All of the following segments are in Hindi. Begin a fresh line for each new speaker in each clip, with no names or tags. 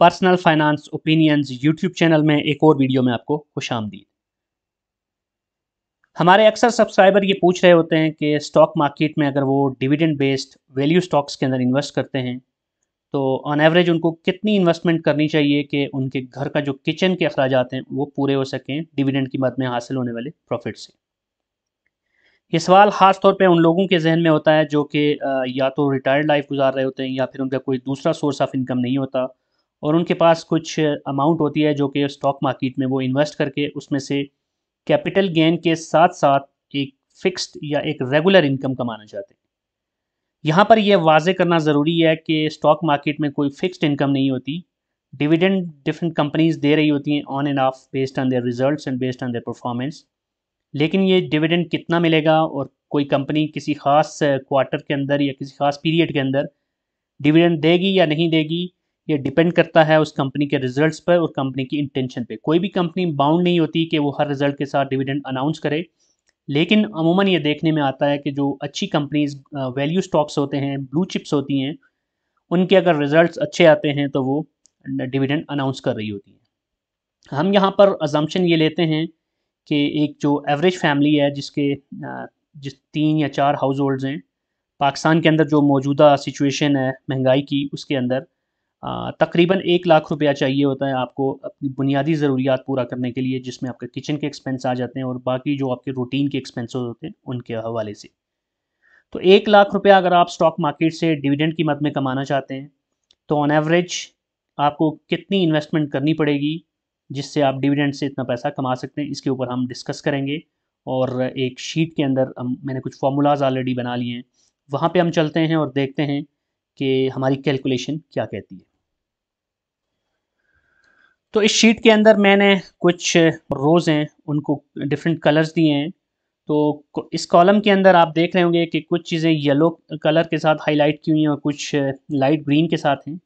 personal finance opinions YouTube channel में एक और वीडियो में आपको खुश आमदीद हमारे अक्सर सब्सक्राइबर ये पूछ रहे होते हैं कि स्टॉक मार्केट में अगर वो डिविडेंड बेस्ड वैल्यू स्टॉक्स के अंदर इन्वेस्ट करते हैं तो ऑन एवरेज उनको कितनी इन्वेस्टमेंट करनी चाहिए कि उनके घर का जो किचन के अखराज हैं वो पूरे हो सकें डिविडेंड की मद में हासिल होने वाले प्रॉफिट से ये सवाल ख़ास तौर पे उन लोगों के जहन में होता है जो कि या तो रिटायर्ड लाइफ गुजार रहे होते हैं या फिर उनका कोई दूसरा सोर्स ऑफ इनकम नहीं होता और उनके पास कुछ अमाउंट होती है जो कि स्टॉक मार्केट में वो इन्वेस्ट करके उसमें से कैपिटल गेन के साथ साथ एक फिक्स्ड या एक रेगुलर इनकम कमाना चाहते हैं यहाँ पर यह वाजे करना ज़रूरी है कि स्टॉक मार्केट में कोई फिक्स्ड इनकम नहीं होती डिविडेंड डिफरेंट कंपनीज दे रही होती हैं on and off based on their result and based on their performance लेकिन ये डिविडेंड कितना मिलेगा और कोई कंपनी किसी खास क्वार्टर के अंदर या किसी खास पीरियड के अंदर डिविडेंड देगी या नहीं देगी ये डिपेंड करता है उस कंपनी के रिजल्ट्स पर और कंपनी की इंटेंशन पे कोई भी कंपनी बाउंड नहीं होती कि वो हर रिजल्ट के साथ डिविडेंड अनाउंस करे लेकिन अमूमन ये देखने में आता है कि जो अच्छी कंपनीज वैल्यू स्टॉक्स होते हैं ब्लू चिप्स होती हैं उनके अगर रिजल्ट्स अच्छे आते हैं तो वो डिविडेंड अनाउंस कर रही होती हैं हम यहाँ पर अजम्पन ये लेते हैं कि एक जो एवरेज फैमिली है जिसके जिस तीन या चार हाउस होल्ड्स हैं पाकिस्तान के अंदर जो मौजूदा सिचुएशन है महंगाई की उसके अंदर तकरीबन एक लाख रुपया चाहिए होता है आपको अपनी बुनियादी ज़रूरियात पूरा करने के लिए जिसमें आपके किचन के एक्सपेंस आ जाते हैं और बाकी जो आपके रूटीन के एक्सपेंसेस होते हैं उनके हवाले से तो एक लाख रुपया अगर आप स्टॉक मार्केट से डिविडेंड की मद में कमाना चाहते हैं तो ऑन एवरेज आपको कितनी इन्वेस्टमेंट करनी पड़ेगी जिससे आप डिविडेंड से इतना पैसा कमा सकते हैं इसके ऊपर हम डिस्कस करेंगे और एक शीट के अंदर हम मैंने कुछ फार्मूलाज ऑलरेडी बना लिए हैं वहाँ पे हम चलते हैं और देखते हैं कि हमारी कैलकुलेशन क्या कहती है तो इस शीट के अंदर मैंने कुछ रोज़ हैं उनको डिफरेंट कलर्स दिए हैं तो इस कॉलम के अंदर आप देख रहे होंगे कि कुछ चीज़ें येलो कलर के साथ हाईलाइट की हुई हैं और कुछ लाइट uh, ग्रीन के साथ हैं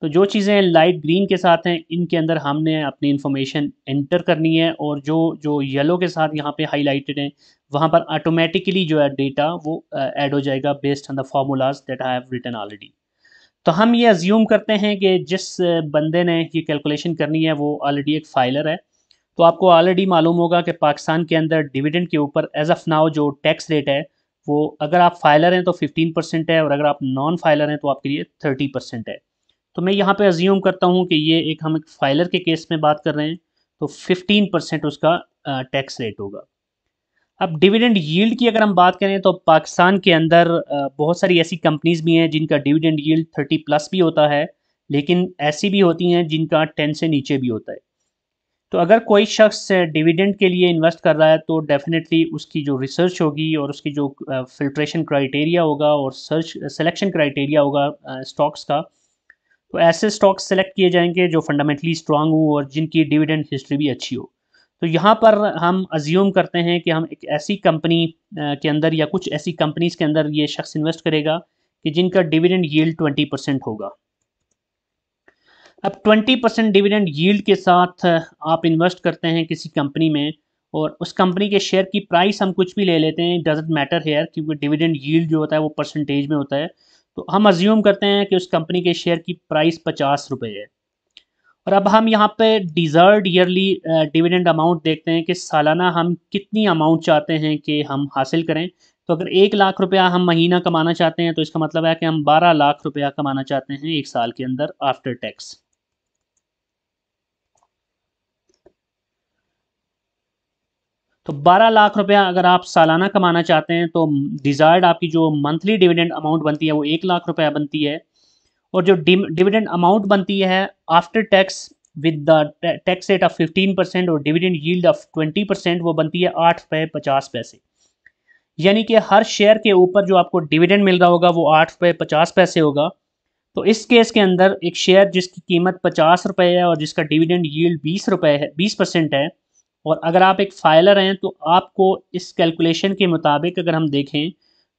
तो जो चीज़ें लाइट ग्रीन के साथ हैं इनके अंदर हमने अपनी इन्फॉर्मेशन एंटर करनी है और जो जो येलो के साथ यहाँ पे हाईलाइटेड हैं वहाँ पर ऑटोमेटिकली जो है डेटा वो ऐड uh, हो जाएगा based on the formulas that I have written already तो हम ये अज्यूम करते हैं कि जिस बंदे ने ये कैलकुलेशन करनी है वो ऑलरेडी एक फाइलर है तो आपको ऑलरेडी मालूम होगा कि पाकिस्तान के अंदर डिविडेंड के ऊपर एज ऑफ नाउ जो टैक्स रेट है वो अगर आप फाइलर हैं तो 15 परसेंट है और अगर आप नॉन फाइलर हैं तो आपके लिए 30 परसेंट है तो मैं यहाँ पे अज्यूम करता हूँ कि ये एक हम एक फाइलर के केस में बात कर रहे हैं तो 15 परसेंट उसका टैक्स रेट होगा अब डिविडेंड यील्ड की अगर हम बात करें तो पाकिस्तान के अंदर बहुत सारी ऐसी कंपनीज भी हैं जिनका डिविडेंड यील्ड थर्टी प्लस भी होता है लेकिन ऐसी भी होती हैं जिनका टेन से नीचे भी होता है तो अगर कोई शख्स डिविडेंड के लिए इन्वेस्ट कर रहा है तो डेफिनेटली उसकी जो रिसर्च होगी और उसकी जो फिल्ट्रेशन क्राइटेरिया होगा और सर्च सिलेक्शन क्राइटेरिया होगा स्टॉक्स का तो ऐसे स्टॉक्स सेलेक्ट किए जाएंगे जो फंडामेंटली स्ट्रांग हो और जिनकी डिविडेंड हिस्ट्री भी अच्छी हो तो यहाँ पर हम अज्यूम करते हैं कि हम एक ऐसी कंपनी के अंदर या कुछ ऐसी कंपनीज के अंदर ये शख्स इन्वेस्ट करेगा कि जिनका डिविडेंड यील्ड 20 परसेंट होगा अब 20 परसेंट डिविडेंड यील्ड के साथ आप इन्वेस्ट करते हैं किसी कंपनी में और उस कंपनी के शेयर की प्राइस हम कुछ भी ले लेते हैं डजेंट मैटर हेयर क्योंकि डिविडेंड यील्ड जो होता है वो परसेंटेज में होता है तो हम अज्यूम करते हैं कि उस कंपनी के शेयर की प्राइस पचास रुपये है और अब हम यहाँ पे डिज़र्ड ईयरली डिविडेंड अमाउंट देखते हैं कि सालाना हम कितनी अमाउंट चाहते हैं कि हम हासिल करें तो अगर एक लाख रुपया हम महीना कमाना चाहते हैं तो इसका मतलब है कि हम बारह लाख रुपया कमाना चाहते हैं एक साल के अंदर आफ्टर टैक्स तो 12 लाख रुपया अगर आप सालाना कमाना चाहते हैं तो डिज़ायर्ड आपकी जो मंथली डिविडेंड अमाउंट बनती है वो एक लाख रुपया बनती है और जो डिविडेंड अमाउंट बनती है after tax with the tax rate of 15 percent और डिविडेंड यील्ड ऑफ 20 परसेंट वो बनती है आठ रुपये पचास पैसे यानी कि हर शेयर के ऊपर जो आपको डिविडेंड मिल रहा होगा वो आठ रुपये पचास पैसे होगा तो इस केस के अंदर एक शेयर जिसकी कीमत पचास रुपये है और जिसका डिविडेंड यील्ड बीस रुपये है बीस परसेंट है और अगर आप एक फाइलर हैं तो आपको इस कैलकुलेशन के मुताबिक अगर हम देखें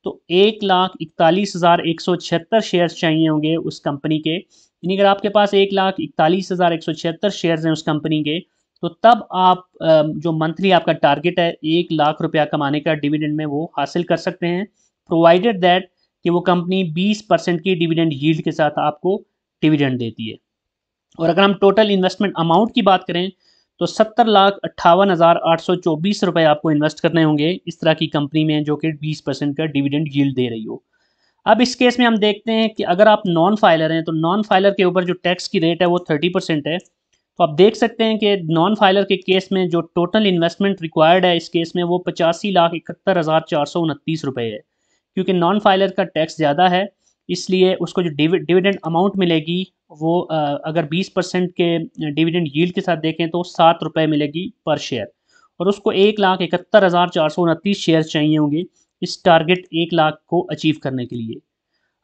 तो एक लाख इकतालीस हज़ार एक सौ छिहत्तर शेयर्स चाहिए होंगे उस कंपनी के यानी अगर आपके पास एक लाख इकतालीस हज़ार एक सौ छिहत्तर शेयर्स हैं उस कंपनी के तो तब आप जो मंथली आपका टारगेट है एक लाख रुपया कमाने का डिविडेंड में वो हासिल कर सकते हैं प्रोवाइडेड दैट कि वो कंपनी बीस परसेंट की डिविडेंड यील्ड के साथ आपको डिविडेंड देती है और अगर हम टोटल इन्वेस्टमेंट अमाउंट की बात करें तो सत्तर लाख अट्ठावन हज़ार आठ सौ चौबीस रुपये आपको इन्वेस्ट करने होंगे इस तरह की कंपनी में जो कि बीस परसेंट का डिविडेंड यील्ड दे रही हो अब इस केस में हम देखते हैं कि अगर आप नॉन फाइलर हैं तो नॉन फाइलर के ऊपर जो टैक्स की रेट है वो थर्टी परसेंट है तो आप देख सकते हैं कि नॉन फाइलर के केस में जो टोटल इन्वेस्टमेंट रिक्वायर्ड है इस केस में वो पचासी लाख इकहत्तर हज़ार चार सौ उनतीस रुपये है क्योंकि नॉन फाइलर का टैक्स ज़्यादा है इसलिए उसको जो डिविडेंड अमाउंट मिलेगी वो अगर 20 परसेंट के डिविडेंड यील्ड के साथ देखें तो सात रुपये मिलेगी पर शेयर और उसको एक लाख इकहत्तर हज़ार चार सौ उनतीस शेयर चाहिए होंगे इस टारगेट एक लाख को अचीव करने के लिए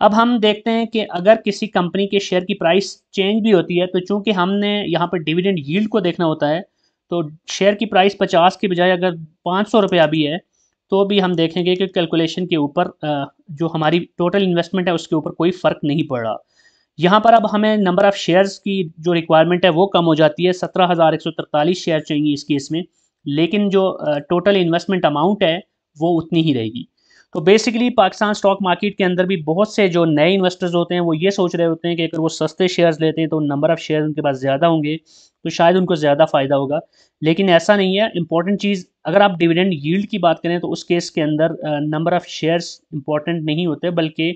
अब हम देखते हैं कि अगर किसी कंपनी के शेयर की प्राइस चेंज भी होती है तो चूँकि हमने यहाँ पर डिविडेंड यील्ड को देखना होता है तो शेयर की प्राइस पचास के बजाय अगर पाँच सौ रुपये भी है तो भी हम देखेंगे कि कैलकुलेशन के ऊपर जो हमारी टोटल इन्वेस्टमेंट है उसके ऊपर कोई फ़र्क नहीं पड़ रहा यहाँ पर अब हमें नंबर ऑफ़ शेयर्स की जो रिक्वायरमेंट है वो कम हो जाती है सत्रह हज़ार एक सौ तरतालीस शेयर चाहिए इस केस में लेकिन जो टोटल इन्वेस्टमेंट अमाउंट है वो उतनी ही रहेगी तो बेसिकली पाकिस्तान स्टॉक मार्केट के अंदर भी बहुत से जो नए इन्वेस्टर्स होते हैं वो ये सोच रहे होते हैं कि अगर वो सस्ते शेयर्स लेते हैं तो नंबर ऑफ़ शेयर उनके पास ज़्यादा होंगे तो शायद उनको ज़्यादा फ़ायदा होगा लेकिन ऐसा नहीं है इंपॉर्टेंट चीज़ अगर आप डिविडेंड यील्ड की बात करें तो उस केस के अंदर नंबर ऑफ़ शेयर्स इंपॉर्टेंट नहीं होते बल्कि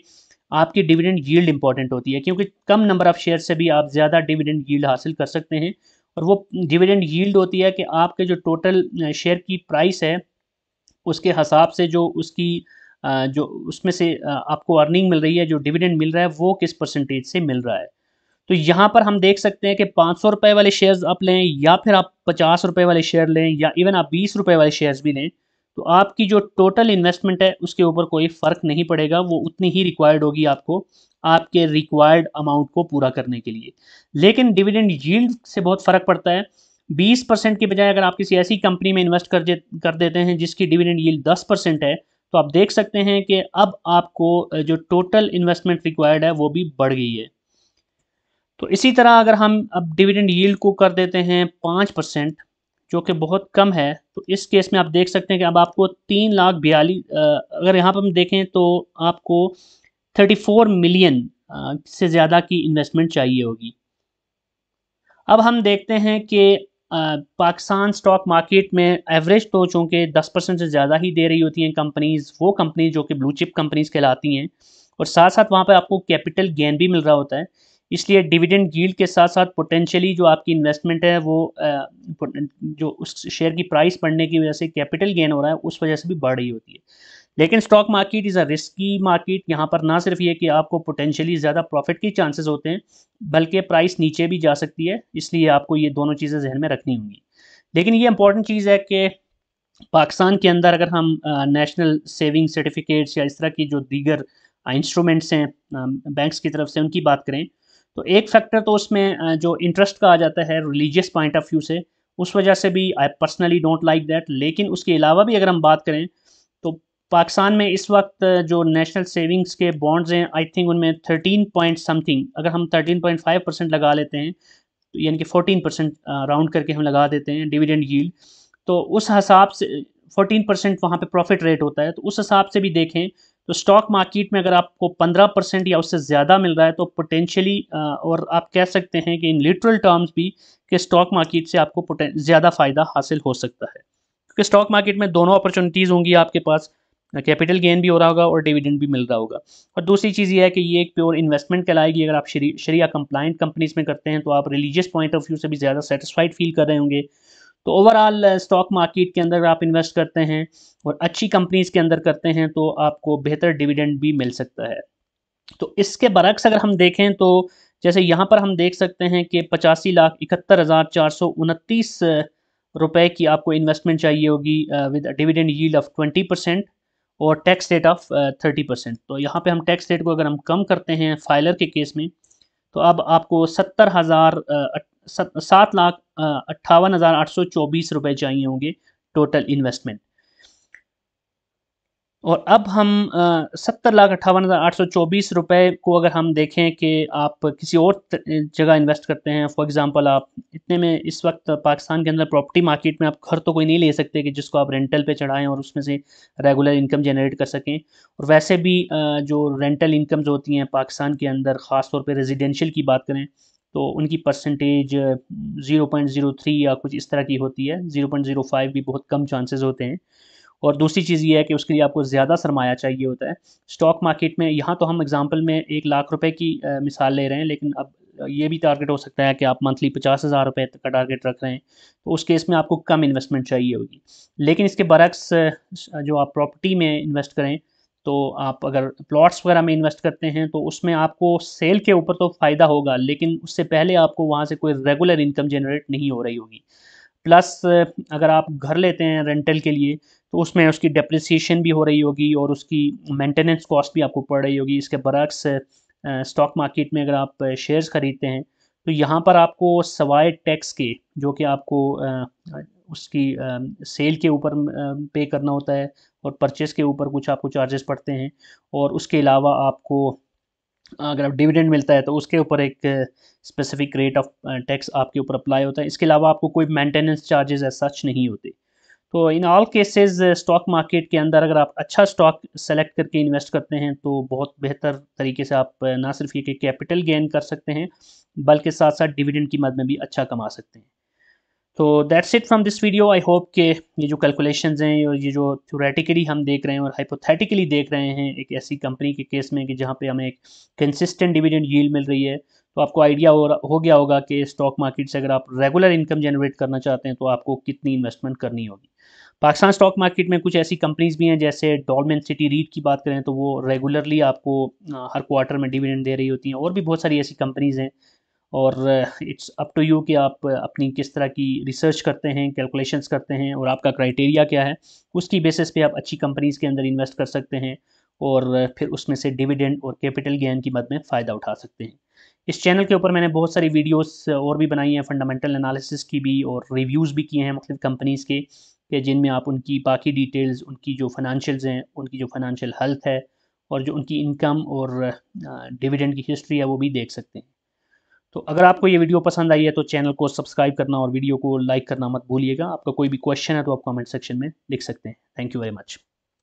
आपकी डिविडेंड यील्ड इंपॉर्टेंट होती है क्योंकि कम नंबर ऑफ़ शेयर से भी आप ज़्यादा डिविडेंड यील्ड हासिल कर सकते हैं और वो डिविडेंड यील्ड होती है कि आपके जो टोटल शेयर की प्राइस है उसके हिसाब से जो उसकी जो उसमें से आपको अर्निंग मिल रही है जो डिविडेंड मिल रहा है वो किस परसेंटेज से मिल रहा है तो यहाँ पर हम देख सकते हैं कि पाँच सौ रुपये वाले शेयर्स आप लें या फिर आप पचास रुपये वाले शेयर लें या इवन आप बीस रुपये वाले शेयर्स भी लें तो आपकी जो टोटल इन्वेस्टमेंट है उसके ऊपर कोई फ़र्क नहीं पड़ेगा वो उतनी ही रिक्वायर्ड होगी आपको आपके रिक्वायर्ड अमाउंट को पूरा करने के लिए लेकिन डिविडेंड यील्ड से बहुत फ़र्क पड़ता है 20 परसेंट के बजाय अगर आप किसी ऐसी कंपनी में इन्वेस्ट कर कर देते हैं जिसकी डिविडेंड यील्ड 10 परसेंट है तो आप देख सकते हैं कि अब आपको जो टोटल इन्वेस्टमेंट रिक्वायर्ड है वो भी बढ़ गई है तो इसी तरह अगर हम अब डिविडेंड यील्ड को कर देते हैं पाँच परसेंट जो कि बहुत कम है तो इस केस में आप देख सकते हैं कि अब आपको तीन लाख बयालीस अगर यहाँ पर हम देखें तो आपको थर्टी फोर मिलियन से ज़्यादा की इन्वेस्टमेंट चाहिए होगी अब हम देखते हैं कि पाकिस्तान स्टॉक मार्केट में एवरेज तो चूँकि दस परसेंट से ज़्यादा ही दे रही होती हैं कंपनीज़ वो कंपनी जो कि ब्लू चिप कंपनीज़ कहलाती हैं और साथ साथ वहाँ पर आपको कैपिटल गेन भी मिल रहा होता है इसलिए डिविडेंड गील के साथ साथ पोटेंशियली जो आपकी इन्वेस्टमेंट है वो जो उस शेयर की प्राइस बढ़ने की वजह से कैपिटल गेन हो रहा है उस वजह से भी बढ़ रही होती है लेकिन stock market is a risky market यहाँ पर ना सिर्फ ये कि आपको पोटेंशियली ज़्यादा प्रॉफिट के चांसेस होते हैं बल्कि प्राइस नीचे भी जा सकती है इसलिए आपको ये दोनों चीज़ें जहन में रखनी होंगी लेकिन ये इंपॉर्टेंट चीज़ है कि पाकिस्तान के अंदर अगर हम नेशनल सेविंग सर्टिफिकेट्स या इस तरह की जो दीगर इंस्ट्रूमेंट्स हैं बैंक्स की तरफ से उनकी बात करें तो एक फैक्टर तो उसमें जो इंटरेस्ट का आ जाता है रिलीजियस पॉइंट ऑफ व्यू से उस वजह से भी I personally don't like that लेकिन उसके अलावा भी अगर हम बात करें पाकिस्तान में इस वक्त जो नेशनल सेविंग्स के बॉन्ड्स हैं आई थिंक उनमें थर्टीन पॉइंट समथिंग अगर हम थर्टीन पॉइंट फाइव परसेंट लगा लेते हैं तो यानी कि फोर्टीन परसेंट राउंड करके हम लगा देते हैं डिविडेंड यील्ड तो उस हिसाब से फोर्टीन परसेंट वहाँ पर प्रॉफिट रेट होता है तो उस हिसाब से भी देखें तो स्टॉक मार्केट में अगर आपको पंद्रह परसेंट या उससे ज़्यादा मिल रहा है तो पोटेंशियली और आप कह सकते हैं कि इन लिटरल टर्म्स भी कि स्टॉक मार्केट से आपको ज़्यादा फ़ायदा हासिल हो सकता है क्योंकि स्टॉक मार्केट में दोनों अपॉर्चुनिटीज़ होंगी आपके पास कैपिटल गेन भी हो रहा होगा और डिविडेंड भी मिल रहा होगा और दूसरी चीज़ ये है कि ये एक प्योर इन्वेस्टमेंट कहलाएगी अगर आप शरी शरिया कंप्लाइंट कंपनीज में करते हैं तो आप रिलीजियस पॉइंट ऑफ व्यू से भी ज़्यादा सेटिसफाइड फील कर रहे होंगे तो ओवरऑल स्टॉक मार्केट के अंदर आप इन्वेस्ट करते हैं और अच्छी कंपनीज के अंदर करते हैं तो आपको बेहतर डिविडेंड भी मिल सकता है तो इसके बरक्स अगर हम देखें तो जैसे यहाँ पर हम देख सकते हैं कि पचासी लाख इकहत्तर हज़ार चार सौ उनतीस uh, रुपये की आपको इन्वेस्टमेंट चाहिए होगी with dividend yield of twenty percent और tax rate of thirty percent तो यहाँ पे हम टैक्स रेट को अगर हम कम करते हैं फाइलर के केस में तो अब आपको सत्तर हज़ार uh, सात लाख uh, अट्ठावन हज़ार आठ सौ चौबीस रुपये चाहिए होंगे टोटल इन्वेस्टमेंट और अब हम सत्तर लाख अट्ठावन हज़ार आठ सौ चौबीस रुपये को अगर हम देखें कि आप किसी और जगह इन्वेस्ट करते हैं फॉर एग्ज़ाम्पल आप इतने में इस वक्त पाकिस्तान के अंदर प्रॉपर्टी मार्केट में आप घर तो कोई नहीं ले सकते कि जिसको आप रेंटल पे चढ़ाएं और उसमें से रेगुलर इनकम जनरेट कर सकें और वैसे भी जो रेंटल इनकम्स होती हैं पाकिस्तान के अंदर ख़ासतौर पर रेजिडेंशियल की बात करें तो उनकी परसेंटेज 0.03 या कुछ इस तरह की होती है 0.05 भी बहुत कम चांसेस होते हैं और दूसरी चीज़ ये है कि उसके लिए आपको ज़्यादा सरमाया चाहिए होता है स्टॉक मार्केट में यहाँ तो हम एग्ज़ाम्पल में एक लाख रुपये की मिसाल ले रहे हैं लेकिन अब ये भी टारगेट हो सकता है कि आप मंथली पचास हज़ार रुपये का टारगेट रख रहे हैं तो उस केस में आपको कम इन्वेस्टमेंट चाहिए होगी लेकिन इसके बरक्स जो आप प्रॉपर्टी में इन्वेस्ट करें तो आप अगर प्लॉट्स वगैरह में इन्वेस्ट करते हैं तो उसमें आपको सेल के ऊपर तो फ़ायदा होगा लेकिन उससे पहले आपको वहाँ से कोई रेगुलर इनकम जनरेट नहीं हो रही होगी प्लस अगर आप घर लेते हैं रेंटल के लिए तो उसमें उसकी डेप्रिसिएशन भी हो रही होगी और उसकी मेंटेनेंस कॉस्ट भी आपको पड़ रही होगी इसके बरक्स स्टॉक मार्केट में अगर आप शेयर्स ख़रीदते हैं तो यहाँ पर आपको सवाए टैक्स के जो कि आपको उसकी सेल के ऊपर पे करना होता है और परचेस के ऊपर कुछ आपको चार्जेस पड़ते हैं और उसके अलावा आपको अगर आप डिविडेंड मिलता है तो उसके ऊपर एक स्पेसिफिक रेट ऑफ टैक्स आपके ऊपर अप्लाई होता है इसके अलावा आपको कोई मेंटेनेंस चार्जेस ऐसा सच नहीं होते तो in all cases stock market के अंदर अगर आप अच्छा स्टॉक सेलेक्ट करके इन्वेस्ट करते हैं तो बहुत बेहतर तरीके से आप ना सिर्फ ये कैपिटल गेन कर सकते हैं बल्कि साथ साथ डिविडेंड की मद में भी अच्छा कमा सकते हैं तो that's it from this video I hope के ये जो कैलकुलेशंस हैं और ये जो थ्योरेटिकली हम देख रहे हैं और हाइपोथेटिकली देख रहे हैं एक ऐसी कंपनी के केस में कि जहाँ पे हमें एक कंसिस्टेंट डिविडेंड यील्ड मिल रही है तो आपको आइडिया हो, हो गया होगा कि स्टॉक मार्केट से अगर आप रेगुलर इनकम जनरेट करना चाहते हैं तो आपको कितनी इन्वेस्टमेंट करनी होगी पाकिस्तान स्टॉक मार्केट में कुछ ऐसी कंपनीज भी हैं जैसे डॉलमेन सिटी रीट की बात करें तो वो रेगुलरली आपको हर क्वार्टर में डिविडेंड दे रही होती हैं और भी बहुत सारी ऐसी कंपनीज़ हैं और इट्स अप टू यू कि आप अपनी किस तरह की रिसर्च करते हैं कैलकुलेशंस करते हैं और आपका क्राइटेरिया क्या है उसकी बेसिस पे आप अच्छी कंपनीज़ के अंदर इन्वेस्ट कर सकते हैं और फिर उसमें से डिविडेंड और कैपिटल गेन की मद में फ़ायदा उठा सकते हैं इस चैनल के ऊपर मैंने बहुत सारी वीडियोस और भी बनाई हैं फंडामेंटल एनालिसिस की भी और रिव्यूज़ भी किए हैं मुख्तु मतलब कंपनीज़ के कि जिनमें आप उनकी बाकी डिटेल्स उनकी जो फाइनेंशियल्स हैं उनकी जो फाइनेंशियल हेल्थ है और जो उनकी इनकम और डिविडेंड की हिस्ट्री है वो भी देख सकते हैं तो अगर आपको ये वीडियो पसंद आई है तो चैनल को सब्सक्राइब करना और वीडियो को लाइक करना मत भूलिएगा आपका कोई भी क्वेश्चन है तो आप कमेंट सेक्शन में लिख सकते हैं थैंक यू वेरी मच